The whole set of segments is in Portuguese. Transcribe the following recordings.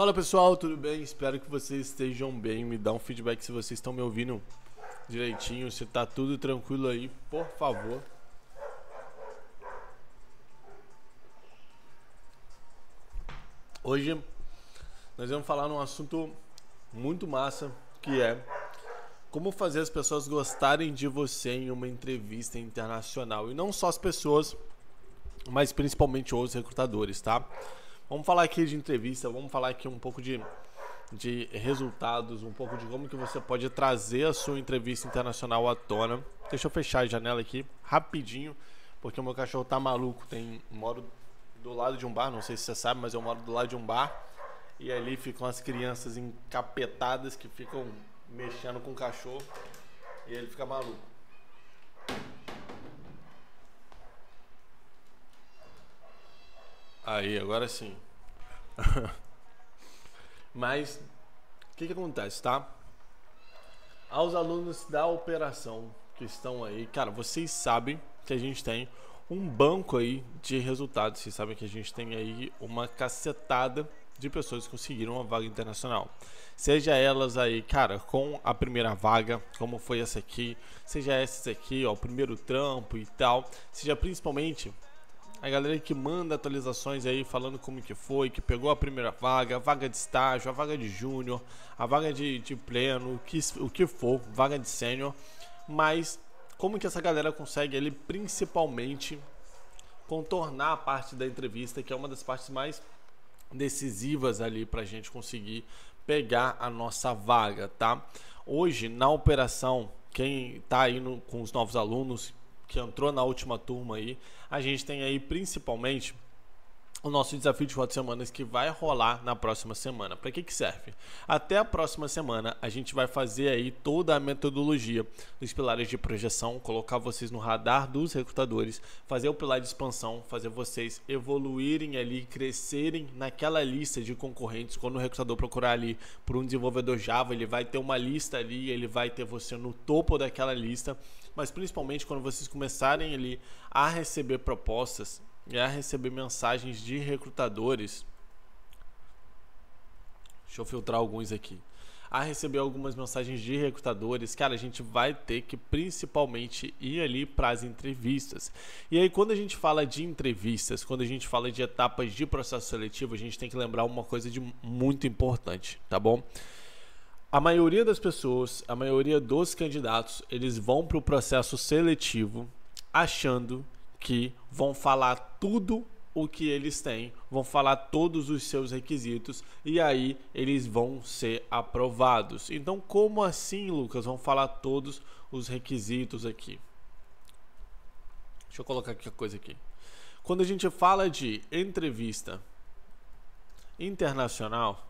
Fala pessoal, tudo bem? Espero que vocês estejam bem. Me dá um feedback se vocês estão me ouvindo direitinho, se tá tudo tranquilo aí, por favor. Hoje nós vamos falar num assunto muito massa, que é como fazer as pessoas gostarem de você em uma entrevista internacional. E não só as pessoas, mas principalmente os recrutadores, tá? Vamos falar aqui de entrevista, vamos falar aqui um pouco de, de resultados, um pouco de como que você pode trazer a sua entrevista internacional à tona. Deixa eu fechar a janela aqui rapidinho, porque o meu cachorro tá maluco. Tem moro do lado de um bar, não sei se você sabe, mas eu moro do lado de um bar. E ali ficam as crianças encapetadas que ficam mexendo com o cachorro e ele fica maluco. Aí, agora sim. Mas o que, que acontece, tá? Aos alunos da operação que estão aí, cara, vocês sabem que a gente tem um banco aí de resultados. Vocês sabem que a gente tem aí uma cacetada de pessoas que conseguiram uma vaga internacional. Seja elas aí, cara, com a primeira vaga, como foi essa aqui, seja essas aqui, ó, o primeiro trampo e tal, seja principalmente a galera que manda atualizações aí falando como que foi, que pegou a primeira vaga, a vaga de estágio, a vaga de júnior, a vaga de, de pleno, o que, o que for, vaga de sênior, mas como que essa galera consegue ali principalmente contornar a parte da entrevista, que é uma das partes mais decisivas ali para a gente conseguir pegar a nossa vaga, tá? Hoje na operação quem está aí no, com os novos alunos que entrou na última turma aí. A gente tem aí principalmente o nosso desafio de quatro semanas que vai rolar na próxima semana. Para que, que serve? Até a próxima semana a gente vai fazer aí toda a metodologia dos pilares de projeção, colocar vocês no radar dos recrutadores, fazer o pilar de expansão, fazer vocês evoluírem ali, crescerem naquela lista de concorrentes. Quando o recrutador procurar ali por um desenvolvedor Java, ele vai ter uma lista ali, ele vai ter você no topo daquela lista mas principalmente quando vocês começarem ali a receber propostas e a receber mensagens de recrutadores. Deixa eu filtrar alguns aqui. A receber algumas mensagens de recrutadores, cara, a gente vai ter que principalmente ir ali para as entrevistas. E aí, quando a gente fala de entrevistas, quando a gente fala de etapas de processo seletivo, a gente tem que lembrar uma coisa de muito importante, tá bom? a maioria das pessoas, a maioria dos candidatos, eles vão para o processo seletivo achando que vão falar tudo o que eles têm, vão falar todos os seus requisitos e aí eles vão ser aprovados. Então, como assim, Lucas? Vão falar todos os requisitos aqui. Deixa eu colocar aqui a coisa aqui. Quando a gente fala de entrevista internacional,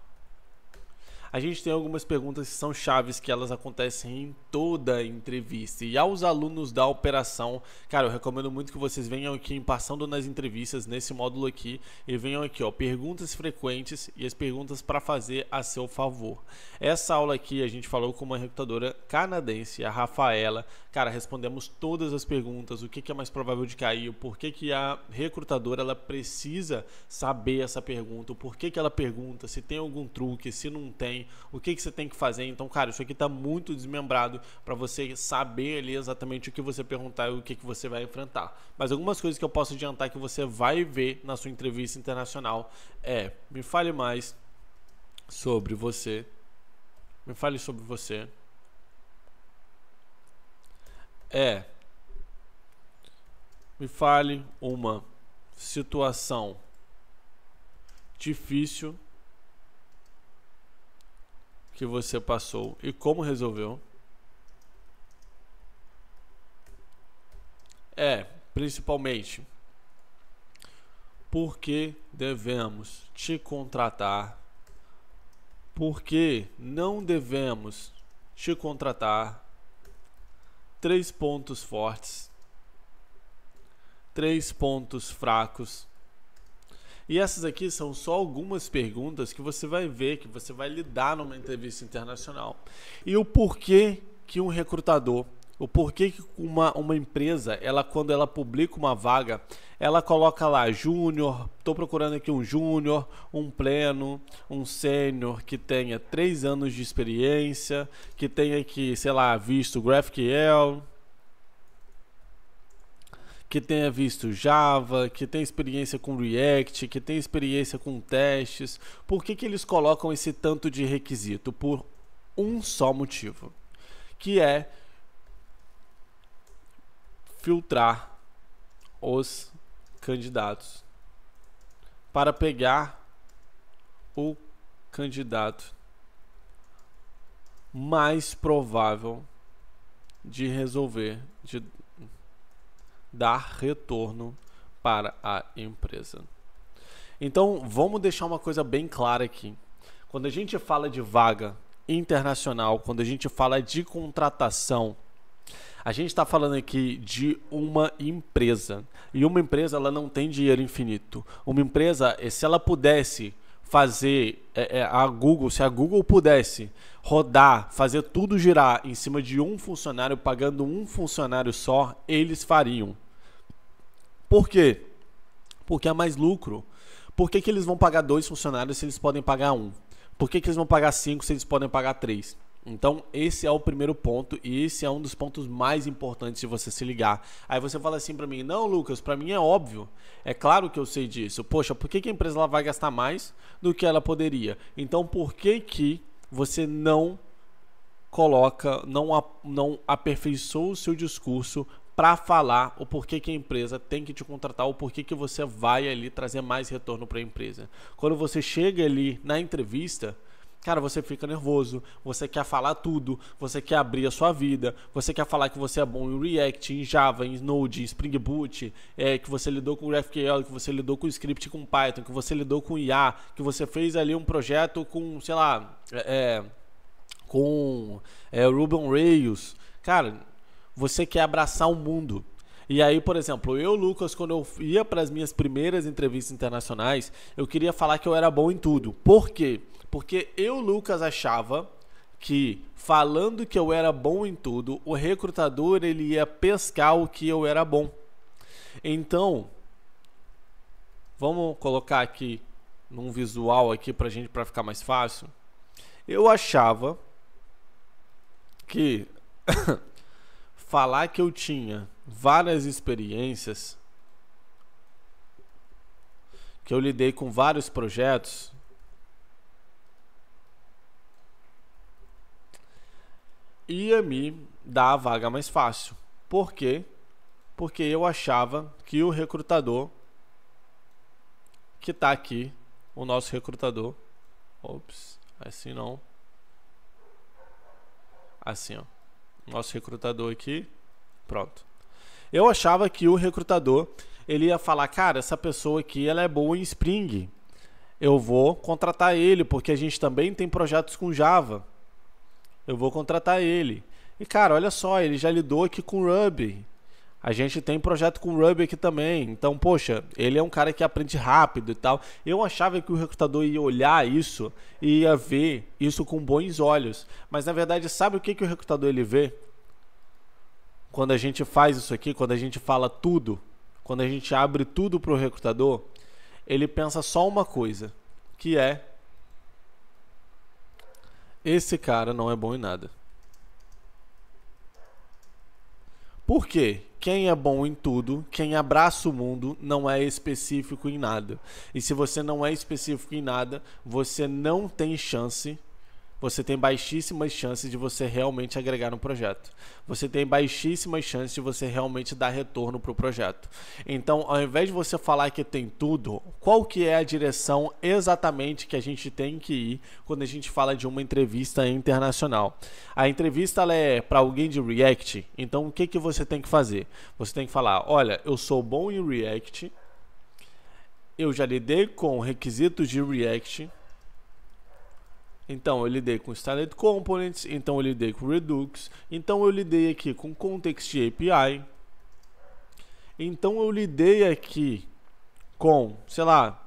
a gente tem algumas perguntas que são chaves que elas acontecem em toda entrevista. E aos alunos da operação, cara, eu recomendo muito que vocês venham aqui em Passando nas Entrevistas, nesse módulo aqui, e venham aqui, ó, perguntas frequentes e as perguntas para fazer a seu favor. Essa aula aqui a gente falou com uma recrutadora canadense, a Rafaela. Cara, respondemos todas as perguntas, o que, que é mais provável de cair, o porquê que a recrutadora ela precisa saber essa pergunta, o porquê que ela pergunta, se tem algum truque, se não tem o que, que você tem que fazer. Então, cara, isso aqui está muito desmembrado para você saber ali exatamente o que você perguntar e o que, que você vai enfrentar. Mas algumas coisas que eu posso adiantar que você vai ver na sua entrevista internacional é: me fale mais sobre você. Me fale sobre você. É. Me fale uma situação difícil que você passou e como resolveu. É, principalmente, por que devemos te contratar? Por que não devemos te contratar? Três pontos fortes, três pontos fracos e essas aqui são só algumas perguntas que você vai ver, que você vai lidar numa entrevista internacional. E o porquê que um recrutador o porquê que uma, uma empresa, ela quando ela publica uma vaga, ela coloca lá júnior, estou procurando aqui um júnior, um pleno, um sênior que tenha três anos de experiência, que tenha aqui sei lá, visto GraphQL, que tenha visto Java, que tem experiência com React, que tem experiência com testes. Por que, que eles colocam esse tanto de requisito? Por um só motivo, que é filtrar os candidatos para pegar o candidato mais provável de resolver, de dar retorno para a empresa. Então, vamos deixar uma coisa bem clara aqui. Quando a gente fala de vaga internacional, quando a gente fala de contratação, a gente está falando aqui de uma empresa. E uma empresa ela não tem dinheiro infinito. Uma empresa, eh, se ela pudesse fazer é, é, a Google, se a Google pudesse rodar, fazer tudo girar em cima de um funcionário, pagando um funcionário só, eles fariam. Por quê? Porque há é mais lucro. Por que, que eles vão pagar dois funcionários se eles podem pagar um? Por que, que eles vão pagar cinco se eles podem pagar três? Então, esse é o primeiro ponto e esse é um dos pontos mais importantes de você se ligar. Aí você fala assim para mim: "Não, Lucas, para mim é óbvio. É claro que eu sei disso. Poxa, por que, que a empresa ela vai gastar mais do que ela poderia? Então, por que que você não coloca, não, a, não aperfeiçoa o seu discurso para falar o porquê que a empresa tem que te contratar, o porquê que você vai ali trazer mais retorno para a empresa. Quando você chega ali na entrevista, cara, você fica nervoso, você quer falar tudo, você quer abrir a sua vida, você quer falar que você é bom em React, em Java, em Node, em Spring Boot, é, que você lidou com GraphQL, que você lidou com script com Python, que você lidou com IA, que você fez ali um projeto com, sei lá, é, é, com é, Ruby on Rails. Cara, você quer abraçar o mundo. E aí, por exemplo, eu, Lucas, quando eu ia para as minhas primeiras entrevistas internacionais, eu queria falar que eu era bom em tudo. Por quê? Porque eu, Lucas, achava que falando que eu era bom em tudo, o recrutador ele ia pescar o que eu era bom. Então, vamos colocar aqui num visual aqui pra gente para ficar mais fácil. Eu achava que falar que eu tinha várias experiências que eu lidei com vários projetos ia me dar a vaga mais fácil. Por quê? Porque eu achava que o recrutador que está aqui, o nosso recrutador, ops, assim não. Assim, ó. Nosso recrutador aqui, pronto. Eu achava que o recrutador ele ia falar, cara, essa pessoa aqui ela é boa em Spring. Eu vou contratar ele porque a gente também tem projetos com Java. Eu vou contratar ele. E cara, olha só, ele já lidou aqui com Ruby. A gente tem projeto com Ruby aqui também. Então, poxa, ele é um cara que aprende rápido e tal. Eu achava que o recrutador ia olhar isso e ia ver isso com bons olhos. Mas na verdade, sabe o que, que o recrutador ele vê? Quando a gente faz isso aqui, quando a gente fala tudo, quando a gente abre tudo para o recrutador, ele pensa só uma coisa, que é esse cara não é bom em nada. Por quê? Quem é bom em tudo, quem abraça o mundo, não é específico em nada. E se você não é específico em nada, você não tem chance você tem baixíssimas chances de você realmente agregar no projeto. Você tem baixíssimas chances de você realmente dar retorno para o projeto. Então, ao invés de você falar que tem tudo, qual que é a direção exatamente que a gente tem que ir quando a gente fala de uma entrevista internacional? A entrevista é para alguém de React, então o que, que você tem que fazer? Você tem que falar, olha, eu sou bom em React, eu já lidei com requisitos de React, então eu lidei com Styled Components, então eu lidei com Redux, então eu lidei aqui com Context API, então eu lidei aqui com, sei lá,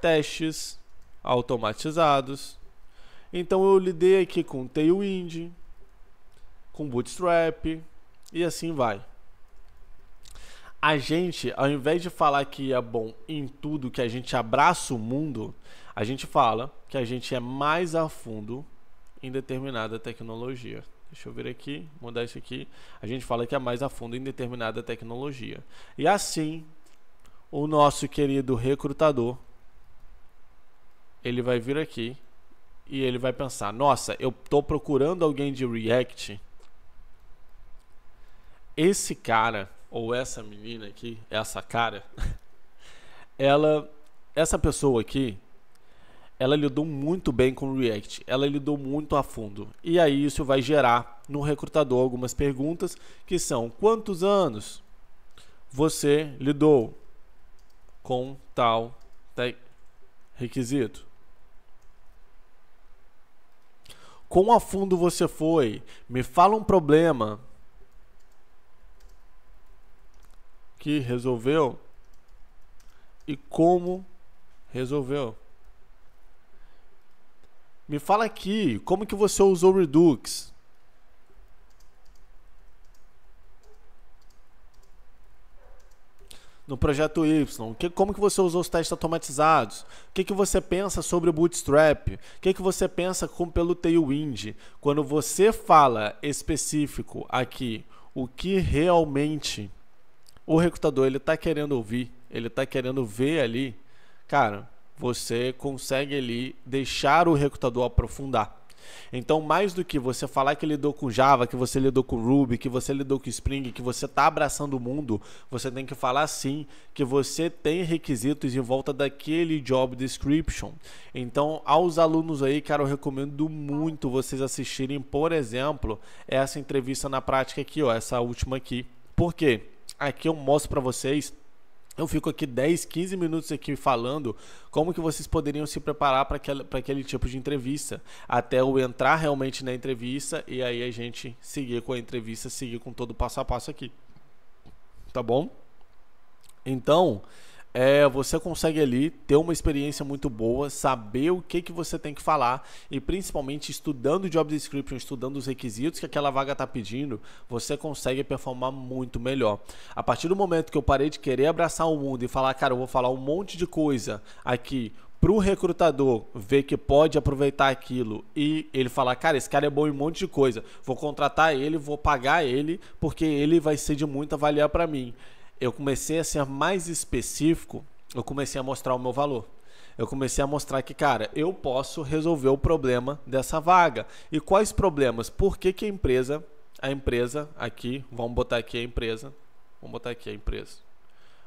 testes automatizados, então eu lidei aqui com Tailwind, com Bootstrap e assim vai. A gente, ao invés de falar que é bom em tudo, que a gente abraça o mundo, a gente fala que a gente é mais a fundo em determinada tecnologia. Deixa eu ver aqui, mudar isso aqui. A gente fala que é mais a fundo em determinada tecnologia. E assim, o nosso querido recrutador, ele vai vir aqui e ele vai pensar: nossa, eu estou procurando alguém de React. Esse cara ou essa menina aqui, essa cara, ela, essa pessoa aqui, ela lidou muito bem com o React, ela lidou muito a fundo. E aí isso vai gerar no recrutador algumas perguntas que são: quantos anos você lidou com tal requisito? Quão a fundo você foi? Me fala um problema que resolveu e como resolveu. Me fala aqui, como que você usou o Redux? No projeto Y, que, como que você usou os testes automatizados? O que, que você pensa sobre o Bootstrap? O que, que você pensa com, pelo Tailwind? Quando você fala específico aqui, o que realmente o recrutador ele está querendo ouvir, ele está querendo ver ali, cara, você consegue ali deixar o recrutador aprofundar. Então, mais do que você falar que lidou com Java, que você lidou com Ruby, que você lidou com Spring, que você está abraçando o mundo, você tem que falar sim que você tem requisitos em volta daquele job description. Então, aos alunos aí, cara, eu recomendo muito vocês assistirem, por exemplo, essa entrevista na prática aqui, ó, essa última aqui. Por quê? Aqui eu mostro para vocês eu fico aqui 10, 15 minutos aqui falando como que vocês poderiam se preparar para aquele, aquele tipo de entrevista, até eu entrar realmente na entrevista e aí a gente seguir com a entrevista, seguir com todo o passo a passo aqui. Tá bom? Então, é, você consegue ali ter uma experiência muito boa, saber o que, que você tem que falar e principalmente estudando o job description, estudando os requisitos que aquela vaga está pedindo, você consegue performar muito melhor. A partir do momento que eu parei de querer abraçar o mundo e falar, cara, eu vou falar um monte de coisa aqui para o recrutador ver que pode aproveitar aquilo e ele falar, cara, esse cara é bom em um monte de coisa, vou contratar ele, vou pagar ele, porque ele vai ser de muita valia para mim eu comecei a ser mais específico, eu comecei a mostrar o meu valor. Eu comecei a mostrar que, cara, eu posso resolver o problema dessa vaga. E quais problemas? Por que, que a empresa, a empresa aqui, vamos botar aqui a empresa, vamos botar aqui a empresa.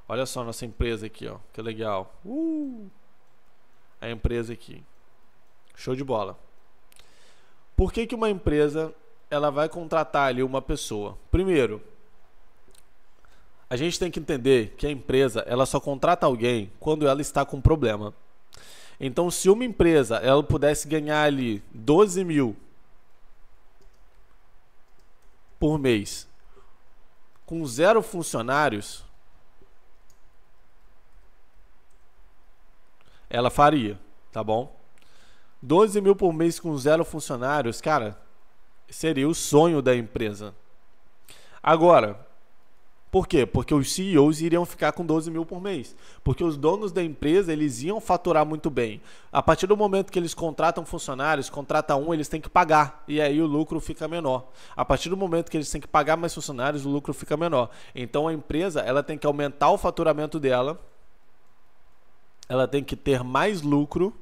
Olha só nossa empresa aqui, ó, que legal. Uh! A empresa aqui. Show de bola. Por que, que uma empresa ela vai contratar ali uma pessoa? Primeiro, a gente tem que entender que a empresa ela só contrata alguém quando ela está com problema. Então, se uma empresa ela pudesse ganhar ali 12 mil por mês com zero funcionários, ela faria, tá bom? 12 mil por mês com zero funcionários, cara, seria o sonho da empresa. Agora, por quê? Porque os CEOs iriam ficar com 12 mil por mês. Porque os donos da empresa, eles iam faturar muito bem. A partir do momento que eles contratam funcionários, contratam um, eles têm que pagar. E aí o lucro fica menor. A partir do momento que eles têm que pagar mais funcionários, o lucro fica menor. Então a empresa, ela tem que aumentar o faturamento dela. Ela tem que ter mais lucro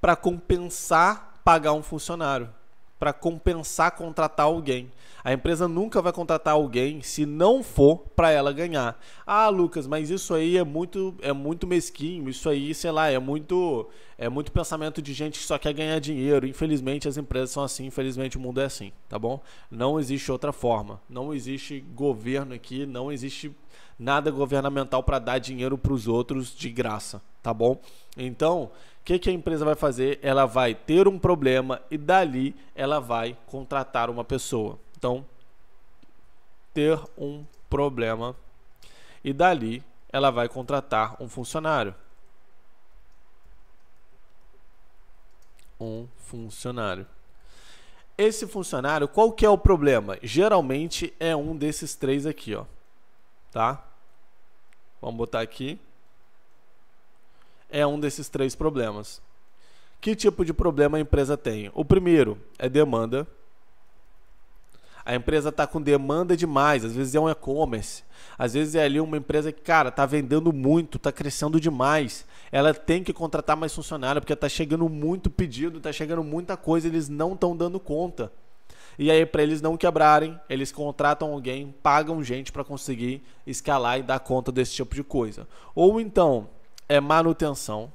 para compensar pagar um funcionário para compensar contratar alguém. A empresa nunca vai contratar alguém se não for para ela ganhar. Ah, Lucas, mas isso aí é muito é muito mesquinho, isso aí, sei lá, é muito é muito pensamento de gente que só quer ganhar dinheiro. Infelizmente as empresas são assim, infelizmente o mundo é assim, tá bom? Não existe outra forma. Não existe governo aqui, não existe nada governamental para dar dinheiro para os outros de graça, tá bom? Então, o que, que a empresa vai fazer? Ela vai ter um problema e dali ela vai contratar uma pessoa. Então, ter um problema e dali ela vai contratar um funcionário. Um funcionário. Esse funcionário, qual que é o problema? Geralmente é um desses três aqui, ó tá? Vamos botar aqui. É um desses três problemas. Que tipo de problema a empresa tem? O primeiro é demanda. A empresa está com demanda demais, às vezes é um e-commerce, às vezes é ali uma empresa que, cara, está vendendo muito, está crescendo demais. Ela tem que contratar mais funcionário porque está chegando muito pedido, está chegando muita coisa, eles não estão dando conta. E aí, para eles não quebrarem, eles contratam alguém, pagam gente para conseguir escalar e dar conta desse tipo de coisa. Ou então, é manutenção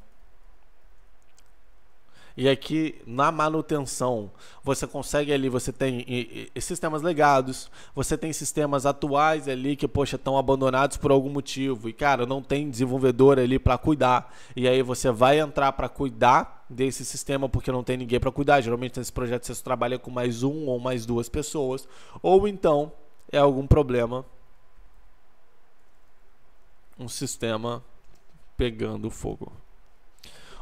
e aqui na manutenção, você consegue ali, você tem sistemas legados, você tem sistemas atuais ali que, poxa, estão abandonados por algum motivo e, cara, não tem desenvolvedor ali para cuidar. E aí você vai entrar para cuidar desse sistema porque não tem ninguém para cuidar. Geralmente nesse projeto você trabalha com mais um ou mais duas pessoas, ou então é algum problema um sistema pegando fogo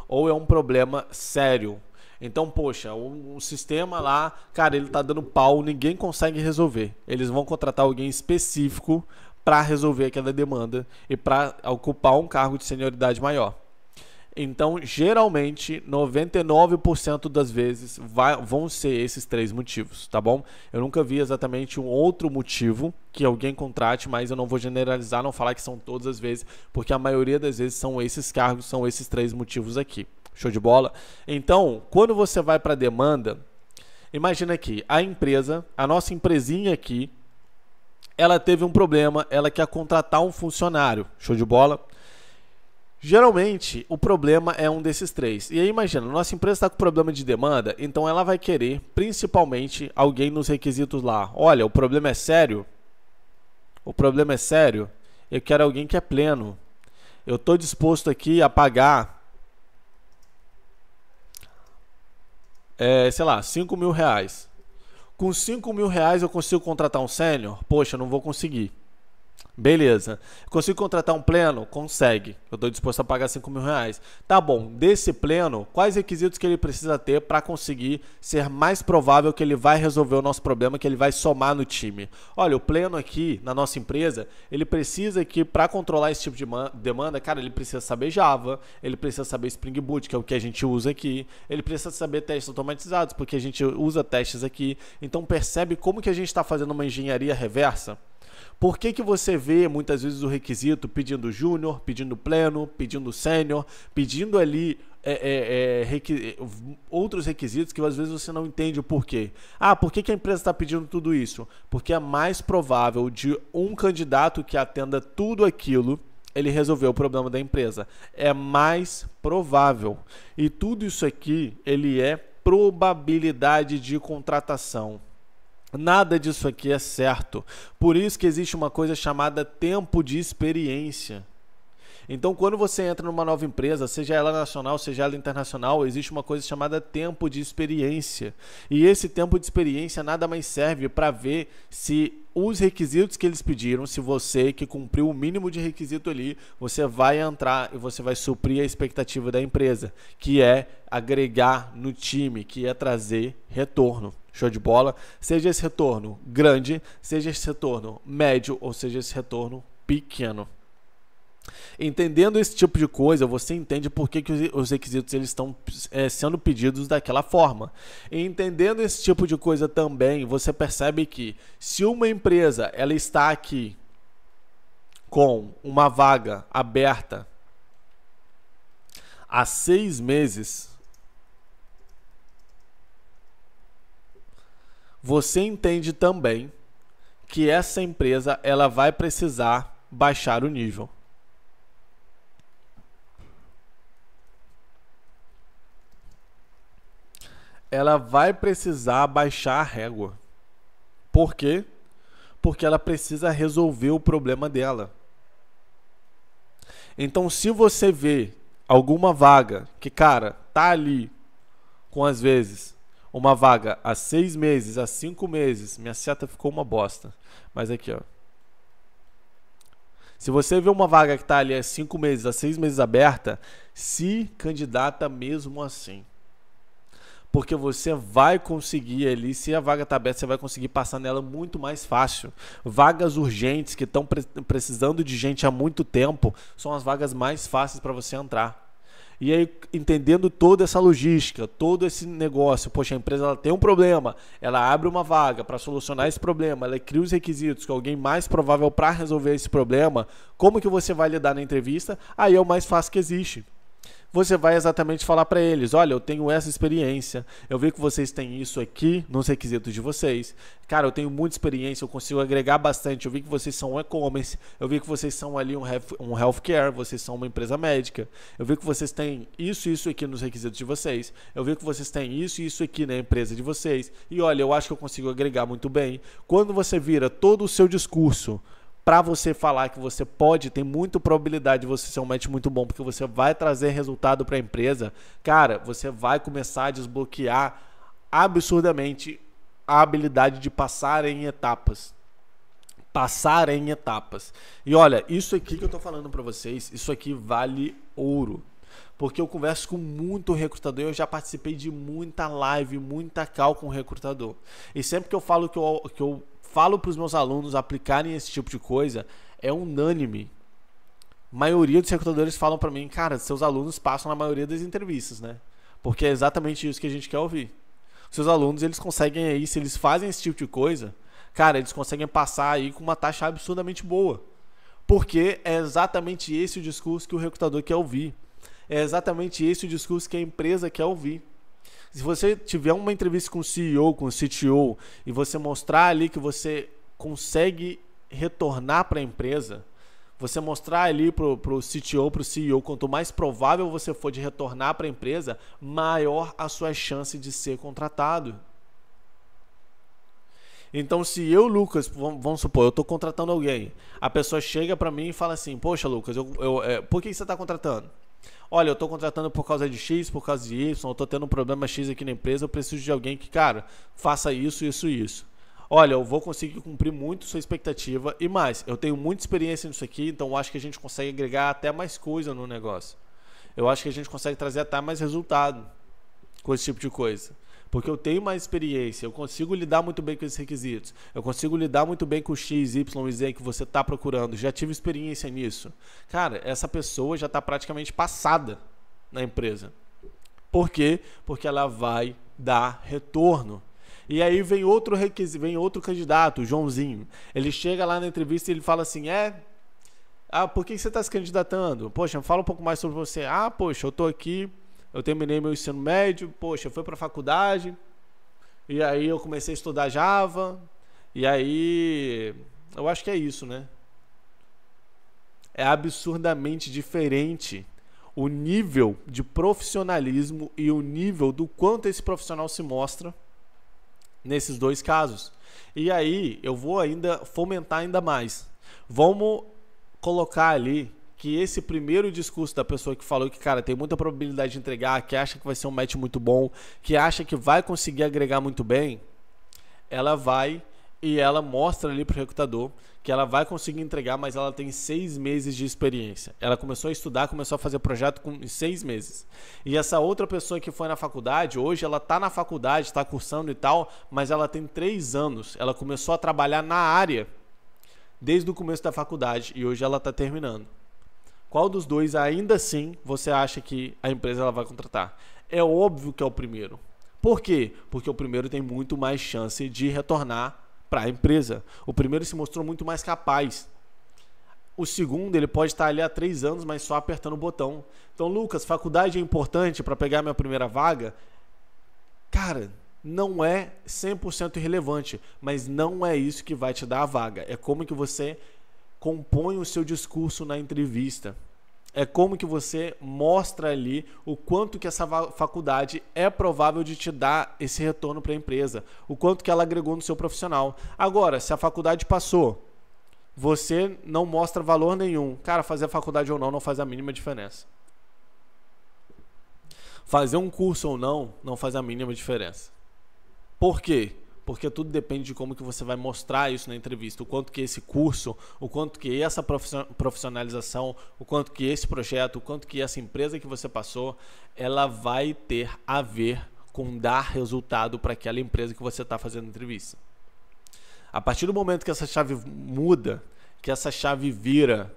ou é um problema sério. Então, poxa, o, o sistema lá, cara, ele tá dando pau, ninguém consegue resolver. Eles vão contratar alguém específico para resolver aquela demanda e para ocupar um cargo de senioridade maior. Então, geralmente, 99% das vezes vai, vão ser esses três motivos, tá bom? Eu nunca vi exatamente um outro motivo que alguém contrate, mas eu não vou generalizar, não falar que são todas as vezes, porque a maioria das vezes são esses cargos, são esses três motivos aqui. Show de bola? Então, quando você vai para a demanda, imagina aqui, a empresa, a nossa empresinha aqui, ela teve um problema, ela quer contratar um funcionário. Show de bola? Geralmente, o problema é um desses três. E aí, imagina, nossa empresa está com problema de demanda, então ela vai querer, principalmente, alguém nos requisitos lá. Olha, o problema é sério. O problema é sério. Eu quero alguém que é pleno. Eu estou disposto aqui a pagar, é, sei lá, 5 mil reais. Com 5 mil reais eu consigo contratar um sênior? Poxa, não vou conseguir. Beleza. Consigo contratar um pleno? Consegue. Eu estou disposto a pagar 5 mil reais. Tá bom. Desse pleno, quais requisitos que ele precisa ter para conseguir ser mais provável que ele vai resolver o nosso problema, que ele vai somar no time? Olha, o pleno aqui na nossa empresa, ele precisa que, para controlar esse tipo de demanda, cara, ele precisa saber Java, ele precisa saber Spring Boot, que é o que a gente usa aqui, ele precisa saber testes automatizados, porque a gente usa testes aqui. Então percebe como que a gente está fazendo uma engenharia reversa? Por que, que você vê muitas vezes o requisito pedindo júnior, pedindo pleno, pedindo sênior, pedindo ali é, é, é, outros requisitos que às vezes você não entende o porquê. Ah, por que, que a empresa está pedindo tudo isso? Porque é mais provável de um candidato que atenda tudo aquilo ele resolver o problema da empresa. É mais provável. E tudo isso aqui ele é probabilidade de contratação. Nada disso aqui é certo. Por isso que existe uma coisa chamada tempo de experiência. Então, quando você entra numa nova empresa, seja ela nacional, seja ela internacional, existe uma coisa chamada tempo de experiência. E esse tempo de experiência nada mais serve para ver se os requisitos que eles pediram, se você que cumpriu o mínimo de requisito ali, você vai entrar e você vai suprir a expectativa da empresa, que é agregar no time, que é trazer retorno. Show de bola? Seja esse retorno grande, seja esse retorno médio ou seja esse retorno pequeno. Entendendo esse tipo de coisa, você entende por que, que os requisitos eles estão é, sendo pedidos daquela forma. E entendendo esse tipo de coisa também, você percebe que se uma empresa ela está aqui com uma vaga aberta há seis meses, você entende também que essa empresa ela vai precisar baixar o nível. ela vai precisar baixar a régua. Por quê? Porque ela precisa resolver o problema dela. Então, se você vê alguma vaga que, cara, tá ali com às vezes uma vaga há seis meses, há cinco meses, minha seta ficou uma bosta. Mas aqui, ó. Se você vê uma vaga que tá ali há cinco meses, há seis meses aberta, se candidata mesmo assim porque você vai conseguir ali, se a vaga está aberta, você vai conseguir passar nela muito mais fácil. Vagas urgentes que estão pre precisando de gente há muito tempo são as vagas mais fáceis para você entrar. E aí, entendendo toda essa logística, todo esse negócio, poxa, a empresa ela tem um problema, ela abre uma vaga para solucionar esse problema, ela cria os requisitos com é alguém mais provável para resolver esse problema, como que você vai lidar na entrevista? Aí é o mais fácil que existe você vai exatamente falar para eles: olha, eu tenho essa experiência, eu vi que vocês têm isso aqui nos requisitos de vocês. Cara, eu tenho muita experiência, eu consigo agregar bastante. Eu vi que vocês são um e-commerce, eu vi que vocês são ali um, um healthcare, vocês são uma empresa médica. Eu vi que vocês têm isso e isso aqui nos requisitos de vocês. Eu vi que vocês têm isso e isso aqui na empresa de vocês. E olha, eu acho que eu consigo agregar muito bem. Quando você vira todo o seu discurso para você falar que você pode, tem muita probabilidade de você ser um match muito bom, porque você vai trazer resultado para a empresa. Cara, você vai começar a desbloquear absurdamente a habilidade de passar em etapas. Passar em etapas. E olha, isso aqui que eu tô falando para vocês, isso aqui vale ouro porque eu converso com muito recrutador, eu já participei de muita live, muita cal com recrutador. E sempre que eu falo que eu, que eu falo para os meus alunos aplicarem esse tipo de coisa, é unânime. A maioria dos recrutadores falam para mim, cara, seus alunos passam na maioria das entrevistas, né? Porque é exatamente isso que a gente quer ouvir. Seus alunos, eles conseguem aí, se eles fazem esse tipo de coisa, cara, eles conseguem passar aí com uma taxa absurdamente boa. Porque é exatamente esse o discurso que o recrutador quer ouvir. É exatamente esse o discurso que a empresa quer ouvir. Se você tiver uma entrevista com o CEO, com o CTO, e você mostrar ali que você consegue retornar para a empresa, você mostrar ali para o CTO, para o CEO, quanto mais provável você for de retornar para a empresa, maior a sua chance de ser contratado. Então, se eu, Lucas, vamos supor, eu estou contratando alguém, a pessoa chega para mim e fala assim: Poxa, Lucas, eu, eu, é, por que você está contratando? olha, eu estou contratando por causa de X, por causa de Y, eu estou tendo um problema X aqui na empresa, eu preciso de alguém que, cara, faça isso, isso, isso. Olha, eu vou conseguir cumprir muito sua expectativa e mais, eu tenho muita experiência nisso aqui, então acho que a gente consegue agregar até mais coisa no negócio. Eu acho que a gente consegue trazer até mais resultado com esse tipo de coisa porque eu tenho mais experiência, eu consigo lidar muito bem com esses requisitos, eu consigo lidar muito bem com o X, Y, Z que você está procurando, já tive experiência nisso. Cara, essa pessoa já está praticamente passada na empresa. Por quê? Porque ela vai dar retorno. E aí vem outro requisito, vem outro candidato, o Joãozinho. Ele chega lá na entrevista e ele fala assim: é, ah, por que você está se candidatando? Poxa, fala um pouco mais sobre você. Ah, poxa, eu estou aqui eu terminei meu ensino médio, poxa, fui para a faculdade, e aí eu comecei a estudar Java, e aí eu acho que é isso, né? É absurdamente diferente o nível de profissionalismo e o nível do quanto esse profissional se mostra nesses dois casos. E aí eu vou ainda fomentar ainda mais. Vamos colocar ali que esse primeiro discurso da pessoa que falou que, cara, tem muita probabilidade de entregar, que acha que vai ser um match muito bom, que acha que vai conseguir agregar muito bem, ela vai e ela mostra ali pro recrutador que ela vai conseguir entregar, mas ela tem seis meses de experiência. Ela começou a estudar, começou a fazer projeto com seis meses. E essa outra pessoa que foi na faculdade, hoje ela está na faculdade, está cursando e tal, mas ela tem três anos. Ela começou a trabalhar na área desde o começo da faculdade e hoje ela está terminando. Qual dos dois, ainda assim, você acha que a empresa ela vai contratar? É óbvio que é o primeiro. Por quê? Porque o primeiro tem muito mais chance de retornar para a empresa. O primeiro se mostrou muito mais capaz. O segundo, ele pode estar ali há três anos, mas só apertando o botão. Então, Lucas, faculdade é importante para pegar minha primeira vaga? Cara, não é 100% irrelevante, mas não é isso que vai te dar a vaga. É como que você compõe o seu discurso na entrevista. É como que você mostra ali o quanto que essa faculdade é provável de te dar esse retorno para a empresa, o quanto que ela agregou no seu profissional. Agora, se a faculdade passou, você não mostra valor nenhum. Cara, fazer a faculdade ou não não faz a mínima diferença. Fazer um curso ou não não faz a mínima diferença. Por quê? porque tudo depende de como que você vai mostrar isso na entrevista, o quanto que esse curso, o quanto que essa profissionalização, o quanto que esse projeto, o quanto que essa empresa que você passou, ela vai ter a ver com dar resultado para aquela empresa que você está fazendo entrevista. A partir do momento que essa chave muda, que essa chave vira,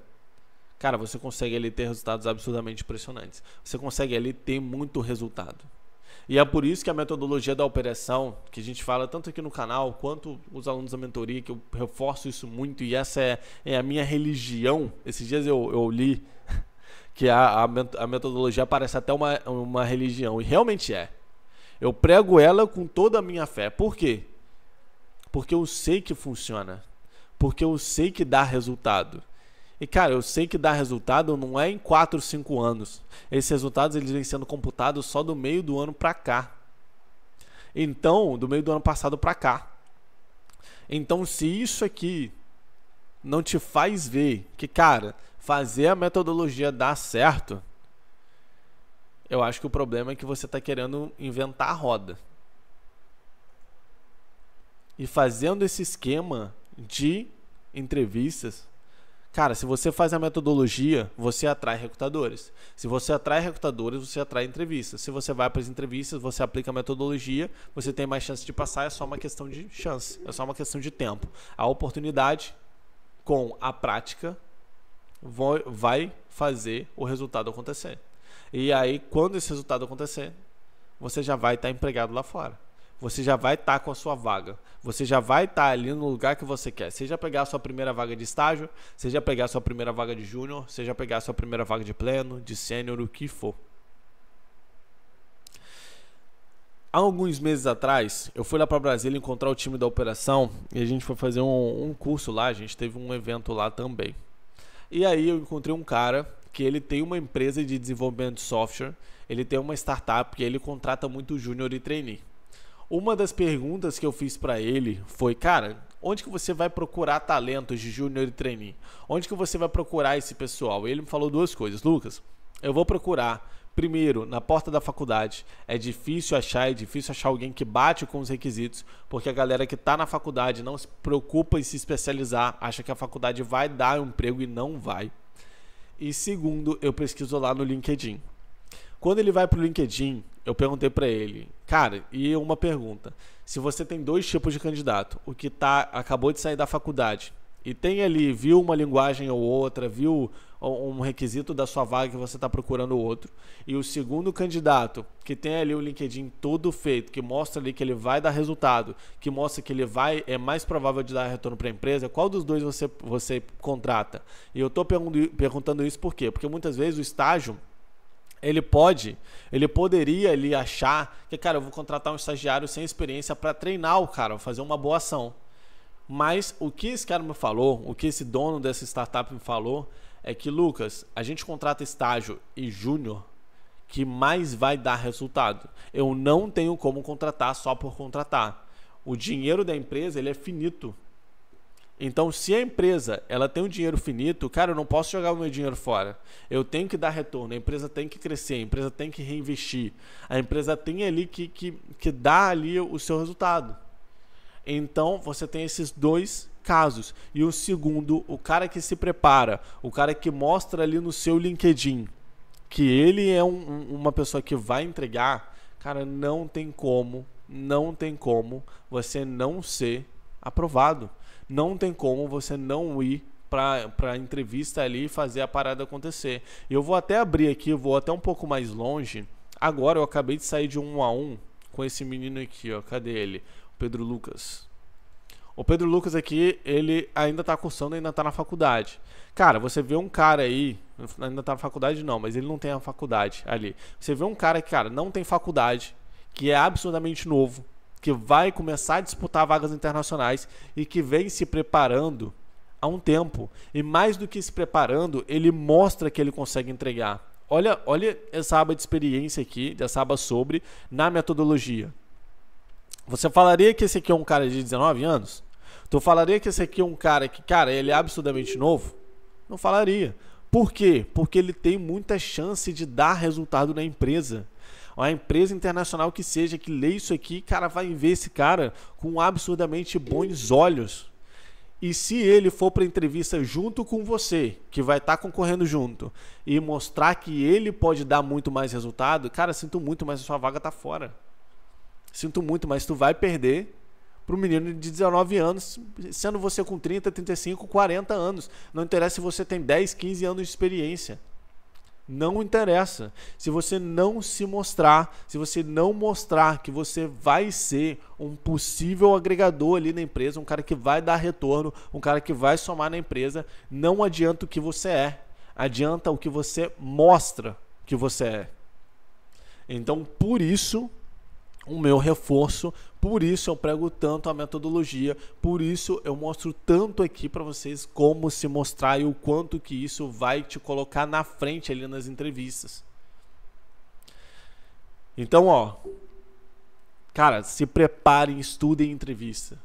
cara, você consegue ali ter resultados absurdamente impressionantes. Você consegue ali ter muito resultado. E é por isso que a metodologia da operação, que a gente fala tanto aqui no canal, quanto os alunos da mentoria, que eu reforço isso muito, e essa é, é a minha religião. Esses dias eu, eu li que a, a, metodologia parece até uma, uma religião, e realmente é. Eu prego ela com toda a minha fé. Por quê? Porque eu sei que funciona. Porque eu sei que dá resultado. E cara, eu sei que dá resultado não é em 4, 5 anos. Esses resultados eles vêm sendo computados só do meio do ano para cá. Então, do meio do ano passado para cá. Então, se isso aqui não te faz ver que, cara, fazer a metodologia dar certo, eu acho que o problema é que você está querendo inventar a roda. E fazendo esse esquema de entrevistas, Cara, se você faz a metodologia, você atrai recrutadores. Se você atrai recrutadores, você atrai entrevistas. Se você vai para as entrevistas, você aplica a metodologia, você tem mais chance de passar, é só uma questão de chance, é só uma questão de tempo. A oportunidade com a prática vai fazer o resultado acontecer. E aí, quando esse resultado acontecer, você já vai estar empregado lá fora você já vai estar tá com a sua vaga. Você já vai estar tá ali no lugar que você quer. Seja pegar a sua primeira vaga de estágio, seja pegar a sua primeira vaga de júnior, seja pegar a sua primeira vaga de pleno, de sênior, o que for. Há alguns meses atrás, eu fui lá para Brasília encontrar o time da operação e a gente foi fazer um, um curso lá, a gente teve um evento lá também. E aí eu encontrei um cara que ele tem uma empresa de desenvolvimento de software, ele tem uma startup que ele contrata muito júnior e trainee. Uma das perguntas que eu fiz para ele foi, cara, onde que você vai procurar talentos de júnior e trainee? Onde que você vai procurar esse pessoal? E ele me falou duas coisas, Lucas. Eu vou procurar Primeiro, na porta da faculdade é difícil achar, é difícil achar alguém que bate com os requisitos, porque a galera que está na faculdade não se preocupa em se especializar, acha que a faculdade vai dar um emprego e não vai. E segundo, eu pesquiso lá no LinkedIn. Quando ele vai para o LinkedIn, eu perguntei para ele, cara, e uma pergunta: se você tem dois tipos de candidato, o que tá acabou de sair da faculdade e tem ali viu uma linguagem ou outra, viu um requisito da sua vaga que você está procurando outro, e o segundo candidato que tem ali o LinkedIn todo feito, que mostra ali que ele vai dar resultado, que mostra que ele vai é mais provável de dar retorno para a empresa, qual dos dois você, você contrata? E eu estou perguntando isso por quê? Porque muitas vezes o estágio ele pode, ele poderia ali achar que, cara, eu vou contratar um estagiário sem experiência para treinar o cara, fazer uma boa ação. Mas o que esse cara me falou, o que esse dono dessa startup me falou, é que, Lucas, a gente contrata estágio e júnior que mais vai dar resultado. Eu não tenho como contratar só por contratar. O dinheiro da empresa ele é finito. Então, se a empresa ela tem um dinheiro finito, cara, eu não posso jogar o meu dinheiro fora. Eu tenho que dar retorno, a empresa tem que crescer, a empresa tem que reinvestir. A empresa tem ali que, que, que dá ali o seu resultado. Então, você tem esses dois casos. E o segundo, o cara que se prepara, o cara que mostra ali no seu LinkedIn que ele é um, uma pessoa que vai entregar, cara, não tem como, não tem como você não ser aprovado não tem como você não ir para entrevista ali e fazer a parada acontecer. Eu vou até abrir aqui, vou até um pouco mais longe. Agora eu acabei de sair de um a um com esse menino aqui, ó. Cadê ele? O Pedro Lucas. O Pedro Lucas aqui, ele ainda tá cursando, ainda tá na faculdade. Cara, você vê um cara aí, ainda tá na faculdade não, mas ele não tem a faculdade ali. Você vê um cara que, cara, não tem faculdade, que é absolutamente novo, que vai começar a disputar vagas internacionais e que vem se preparando há um tempo. E mais do que se preparando, ele mostra que ele consegue entregar. Olha, olha essa aba de experiência aqui, dessa aba sobre, na metodologia. Você falaria que esse aqui é um cara de 19 anos? Tu falaria que esse aqui é um cara que, cara, ele é absurdamente novo? Não falaria. Por quê? Porque ele tem muita chance de dar resultado na empresa ou a empresa internacional que seja que lê isso aqui, cara, vai ver esse cara com absurdamente bons olhos. E se ele for para entrevista junto com você, que vai estar tá concorrendo junto, e mostrar que ele pode dar muito mais resultado, cara, sinto muito, mas a sua vaga tá fora. Sinto muito, mas tu vai perder para um menino de 19 anos, sendo você com 30, 35, 40 anos. Não interessa se você tem 10, 15 anos de experiência. Não interessa. Se você não se mostrar, se você não mostrar que você vai ser um possível agregador ali na empresa, um cara que vai dar retorno, um cara que vai somar na empresa, não adianta o que você é. Adianta o que você mostra que você é. Então, por isso o meu reforço. Por isso eu prego tanto a metodologia, por isso eu mostro tanto aqui para vocês como se mostrar e o quanto que isso vai te colocar na frente ali nas entrevistas. Então, ó, cara, se preparem, estudem entrevista.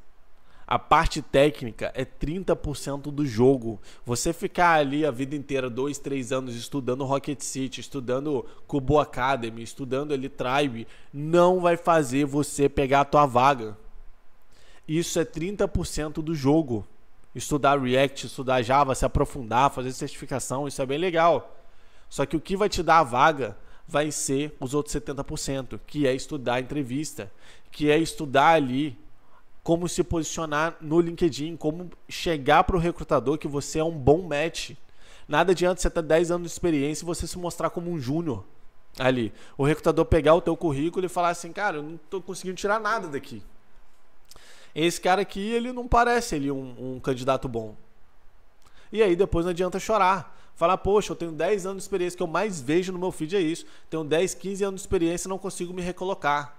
A parte técnica é 30% do jogo. Você ficar ali a vida inteira, dois, três anos, estudando Rocket City, estudando Kubo Academy, estudando ali Tribe, não vai fazer você pegar a tua vaga. Isso é 30% do jogo. Estudar React, estudar Java, se aprofundar, fazer certificação, isso é bem legal. Só que o que vai te dar a vaga vai ser os outros 70%, que é estudar entrevista, que é estudar ali como se posicionar no LinkedIn, como chegar para o recrutador que você é um bom match. Nada adianta você ter tá 10 anos de experiência e você se mostrar como um júnior ali. O recrutador pegar o teu currículo e falar assim, cara, eu não estou conseguindo tirar nada daqui. Esse cara aqui, ele não parece ele um, um candidato bom. E aí depois não adianta chorar. Falar, poxa, eu tenho 10 anos de experiência, que eu mais vejo no meu feed é isso. Tenho 10, 15 anos de experiência e não consigo me recolocar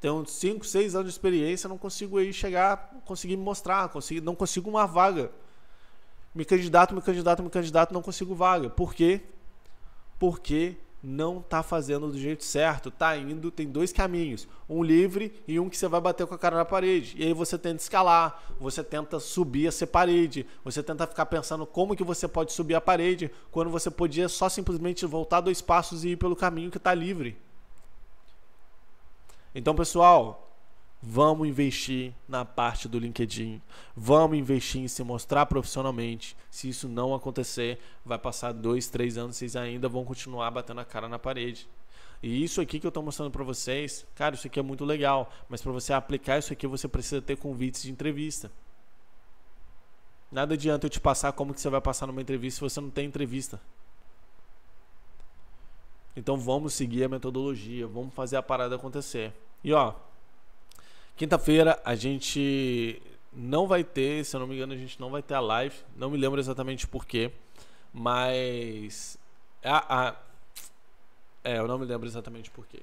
tenho 5, 6 anos de experiência, não consigo aí chegar, conseguir me mostrar, não consigo uma vaga. Me candidato, me candidato, me candidato, não consigo vaga. Por quê? Porque não tá fazendo do jeito certo, tá indo, tem dois caminhos, um livre e um que você vai bater com a cara na parede. E aí você tenta escalar, você tenta subir essa parede, você tenta ficar pensando como que você pode subir a parede, quando você podia só simplesmente voltar dois passos e ir pelo caminho que tá livre. Então, pessoal, vamos investir na parte do LinkedIn. Vamos investir em se mostrar profissionalmente. Se isso não acontecer, vai passar dois, três anos, vocês ainda vão continuar batendo a cara na parede. E isso aqui que eu estou mostrando para vocês, cara, isso aqui é muito legal, mas para você aplicar isso aqui, você precisa ter convites de entrevista. Nada adianta eu te passar como que você vai passar numa entrevista se você não tem entrevista. Então vamos seguir a metodologia, vamos fazer a parada acontecer. E ó, quinta-feira a gente não vai ter, se eu não me engano, a gente não vai ter a live. Não me lembro exatamente porquê, mas. A, a... É, eu não me lembro exatamente porquê.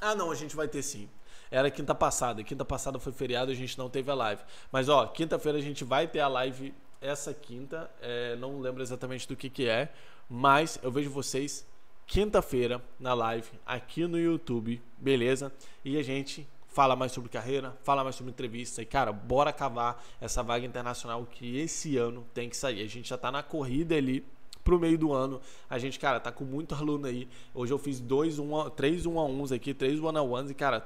Ah, não, a gente vai ter sim. Era quinta passada. Quinta passada foi feriado, a gente não teve a live. Mas ó, quinta-feira a gente vai ter a live essa quinta. É, não lembro exatamente do que, que é, mas eu vejo vocês quinta-feira na live aqui no YouTube, beleza? E a gente fala mais sobre carreira, fala mais sobre entrevista e cara, bora cavar essa vaga internacional que esse ano tem que sair. A gente já tá na corrida ali pro meio do ano. A gente, cara, tá com muito aluno aí. Hoje eu fiz dois, um, três 1 um a 1 aqui, três 1 a 1 e cara,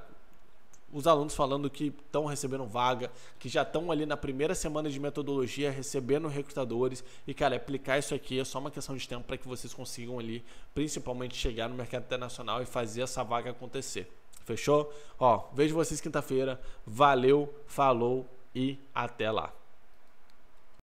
os alunos falando que estão recebendo vaga, que já estão ali na primeira semana de metodologia recebendo recrutadores. E, cara, aplicar isso aqui é só uma questão de tempo para que vocês consigam ali, principalmente, chegar no mercado internacional e fazer essa vaga acontecer. Fechou? Ó, vejo vocês quinta-feira. Valeu, falou e até lá.